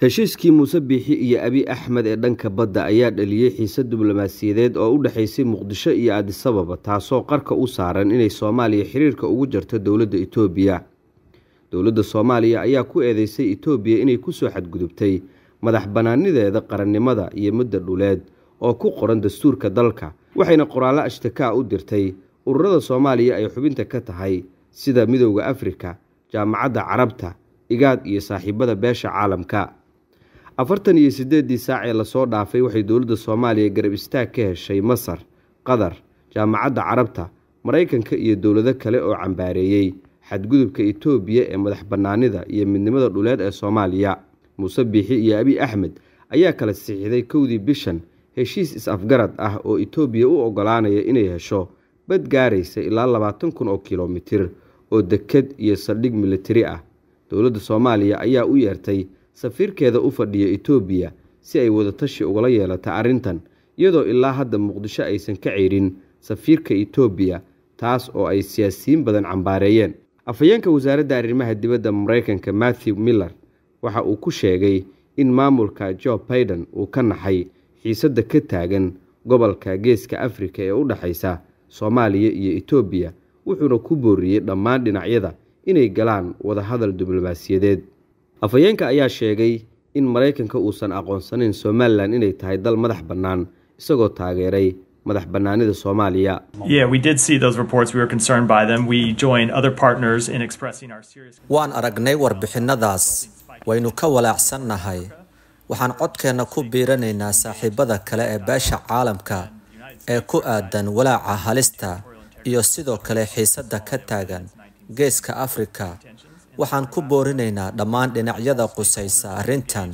heshiiskii muuse biixi iyo abi axmed ee dhanka badda ayaa dhaliyey xiise diblomaasiyadeed oo u dhexaysay muqdisho iyo addisababa taasoo qarka u saaran inay soomaaliya xiriirka ugu jarto dowladda itoobiya dowladda soomaaliya ayaa ku eedeysay itoobiya inay ku soo xadgudubtay madax bannaanideeda qarannimada iyo midda dhuleed oo ku qoran dastuurka dalka waxayna qoraallo ashtakaa u dirtay ururada soomaaliya ay xubinta ka tahay sida midowda afrika jaamacadda carabta igaad iyo saaxiibada beesha caalamka afartan iyo siddeeddii saac ee lasoo dhaafay waxay dowladda soomaaliya garab istaag ka heshay masar qatar jaamacadda carabta maraykanka iyo dowlado kale oo cambaareeyey xadgudubka etoobiya ee madax bannaanida iyo midnimada dhuleed ee soomaaliya muuse biixi iyo abiy axmed ayaa kala siixday kowdii bishan heshiis is-afgarad ah oo etoobiya u ogolaanaya inay hesho bad gaaraysa ilaa labaatan kun oo kilomitir oo deked iyo saldhig militari ah dowladda soomaaliya ayaa u yeertay safiirkeeda u fadhiya etoobiya si ay wadatashi ugala yeelata arrintan iyadoo ilaa hadda muqdisho aysan ka ceyrin safiirka etoobiya taas oo ay siyaasiyiin badan cambaareeyeen afhayeenka wasaaradda arrimaha dibadda maraykanka matthew miller waxa uu ku sheegay in maamulka jo baiden uu ka naxay xiisadda ka taagan gobolka geeska afrika ee u dhexaysa soomaaliya iyo etoobiya wuxuuna ku booriyey dhammaan dhinacyada inay galaan wadahadal diblomaasiyadeed afhayeenka ayaa sheegay in maraykanka uusan aqoonsanin somalilan inay tahay dal madax bannaan isagoo taageeray madax bannaanida soomaaliya waan aragnay warbixinadaas waynu ka walaacsannahay waxaan codkeenna ku biiranaynaa saaxiibada kale ee beesha caalamka ee ku aadan walaaca halista iyo sidoo kale xiisadda ka taagan geeska afrika waxaan ku boorinaynaa dhammaan dhinacyada qusaysa arrintan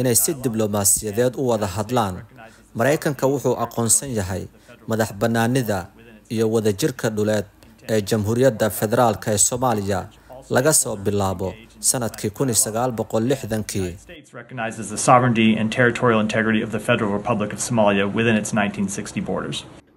inay si diblomaasiyadeed u wada hadlaan maraykanka wuxuu aqoonsan yahay madax bannaanida iyo wadajirka dhuleed ee jamhuuriyadda federaalk ee soomaaliya laga soo bilaabo sanadkii kunsagaalboqollixdankii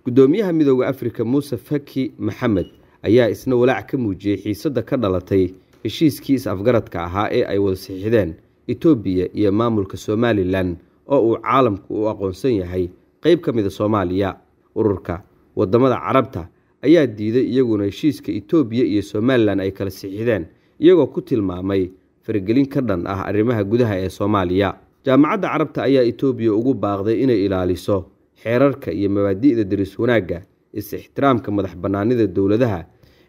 gudoomiyaha midooda afrika muuse faki maxamed ayaa isna walaac ka muujiyey xiisadda ka dhalatay heshiiskii is-afgaradka ahaa ee ay wada saxiixdeen etoobiya iyo maamulka somalilan oo uu caalamku u aqoonsan yahay qayb ka mida ah soomaaliya ururka waddamada carabta ayaa diiday iyaguna heshiiska etoobiya iyo somalilan ay kala sixideen iyagoo ku tilmaamay faragelin ka dhan ah arrimaha gudaha ee soomaaliya jaamacadda carabta ayaa etoobiya ugu baaqday inay ilaaliso xeerarka iyo mabaadi'da daris wanaagga is-ixtiraamka madax bannaanida dowladaha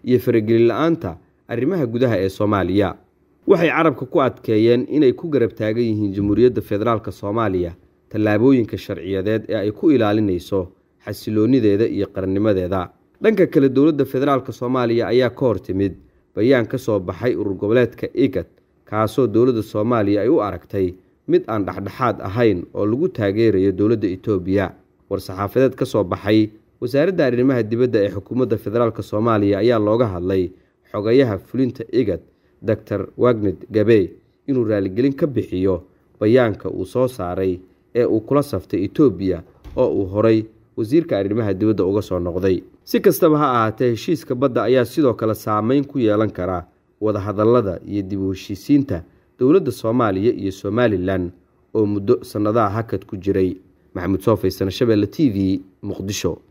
iyo faragelin la-aanta arrimaha gudaha ee soomaaliya waxay carabka ku adkeeyeen inay ku garab taagan yihiin jamhuuriyadda federaalka soomaaliya tallaabooyinka sharciyadeed ee ay ku ilaalinayso xasiloonideeda iyo qarannimadeeda dhanka kale dowladda federaalka soomaaliya ayaa ka hor timid bayaan ka soo baxay urur goboleedka igad kaasoo dowladda soomaaliya ay u aragtay mid aan dhexdhexaad ahayn oo lagu taageerayo dowladda etoobiya war-saxaafadeed ka soo baxay wasaaradda arrimaha dibadda ee xukuumadda federaalka soomaaliya ayaa looga hadlay xogayaha fulinta igad doctor wagned gabey inuu raaligelin ka bixiyo bayaanka uu soo saaray ee uu kula saftay etoobiya oo uu horay wasiirka arrimaha dibadda uga soo noqday si kastaba ha ahaatee heshiiska badda ayaa sidoo kale saameyn ku yeelan karaa wadahadallada iyo dib u heshiisiinta dowladda soomaaliya iyo somalilan oo muddo sannadaha hakad ku jiray maxamuud soofay sano shabeelle t v muqdisho